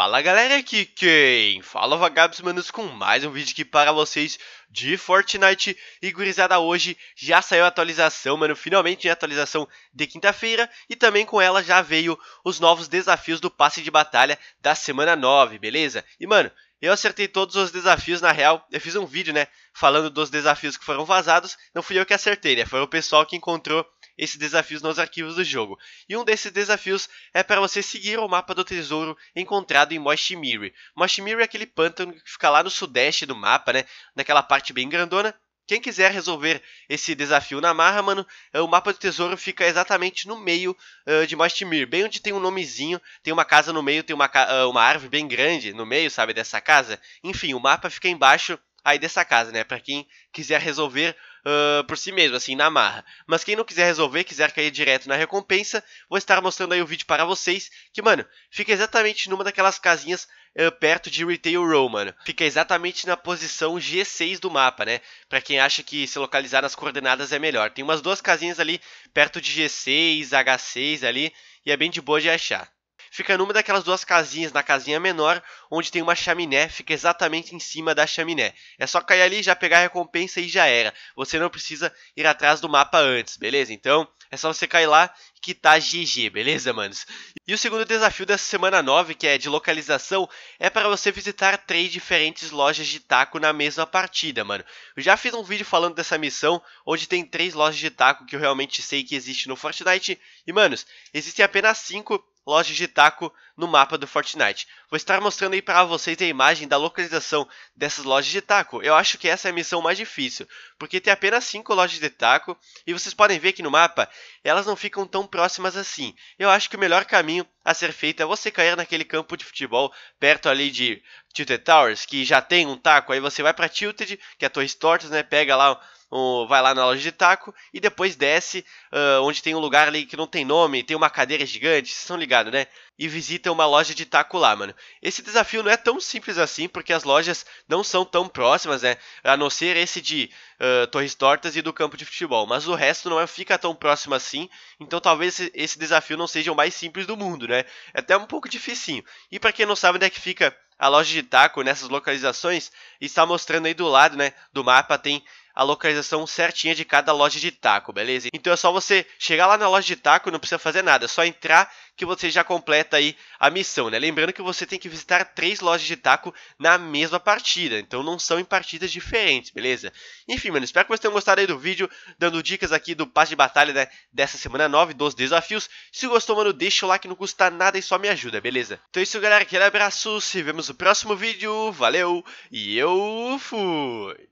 Fala galera, aqui quem fala é Vagabos Manos com mais um vídeo aqui para vocês de Fortnite e gurizada hoje já saiu a atualização, mano, finalmente a atualização de quinta-feira e também com ela já veio os novos desafios do passe de batalha da semana 9, beleza? E mano, eu acertei todos os desafios, na real, eu fiz um vídeo, né, falando dos desafios que foram vazados, não fui eu que acertei, né, foi o pessoal que encontrou esses desafios nos arquivos do jogo. E um desses desafios é para você seguir o mapa do tesouro encontrado em Moshimiri. Moshimiri é aquele pântano que fica lá no sudeste do mapa, né? Naquela parte bem grandona. Quem quiser resolver esse desafio na marra, mano, o mapa do tesouro fica exatamente no meio uh, de Mostimir, bem onde tem um nomezinho, tem uma casa no meio, tem uma, uh, uma árvore bem grande no meio, sabe, dessa casa. Enfim, o mapa fica embaixo aí dessa casa, né? Para quem quiser resolver uh, por si mesmo, assim, na marra. Mas quem não quiser resolver, quiser cair direto na recompensa, vou estar mostrando aí o vídeo para vocês, que, mano, fica exatamente numa daquelas casinhas uh, perto de Retail Row, mano. Fica exatamente na posição G6 do mapa, né? Para quem acha que se localizar nas coordenadas é melhor. Tem umas duas casinhas ali perto de G6, H6 ali, e é bem de boa de achar fica numa daquelas duas casinhas, na casinha menor, onde tem uma chaminé, fica exatamente em cima da chaminé. É só cair ali, já pegar a recompensa e já era. Você não precisa ir atrás do mapa antes, beleza? Então, é só você cair lá que tá GG, beleza, manos? E o segundo desafio dessa semana 9, que é de localização, é para você visitar três diferentes lojas de taco na mesma partida, mano. Eu já fiz um vídeo falando dessa missão, onde tem três lojas de taco que eu realmente sei que existe no Fortnite, e manos, existem apenas cinco lojas de taco no mapa do Fortnite. Vou estar mostrando aí para vocês a imagem da localização dessas lojas de taco. Eu acho que essa é a missão mais difícil, porque tem apenas 5 lojas de taco e vocês podem ver que no mapa elas não ficam tão próximas assim. Eu acho que o melhor caminho a ser feito é você cair naquele campo de futebol perto ali de Tilted Towers, que já tem um taco, aí você vai para Tilted, que é a torre tortas, né, pega lá um, vai lá na loja de taco e depois desce uh, onde tem um lugar ali que não tem nome, tem uma cadeira gigante, vocês estão ligados, né? E visita uma loja de taco lá, mano. Esse desafio não é tão simples assim, porque as lojas não são tão próximas, né? A não ser esse de uh, Torres Tortas e do campo de futebol. Mas o resto não é, fica tão próximo assim, então talvez esse, esse desafio não seja o mais simples do mundo, né? É até um pouco dificinho. E para quem não sabe onde é que fica a loja de taco nessas localizações está mostrando aí do lado, né, do mapa tem a localização certinha de cada loja de taco, beleza? Então é só você chegar lá na loja de taco, não precisa fazer nada, é só entrar que você já completa aí a missão, né? Lembrando que você tem que visitar três lojas de taco na mesma partida, então não são em partidas diferentes, beleza? Enfim, mano, espero que vocês tenham gostado aí do vídeo, dando dicas aqui do passe de batalha né, dessa semana 9, dos desafios. Se gostou, mano, deixa o like, não custa nada e só me ajuda, beleza? Então é isso, galera, aquele abraço, se vemos no próximo vídeo, valeu e eu fui!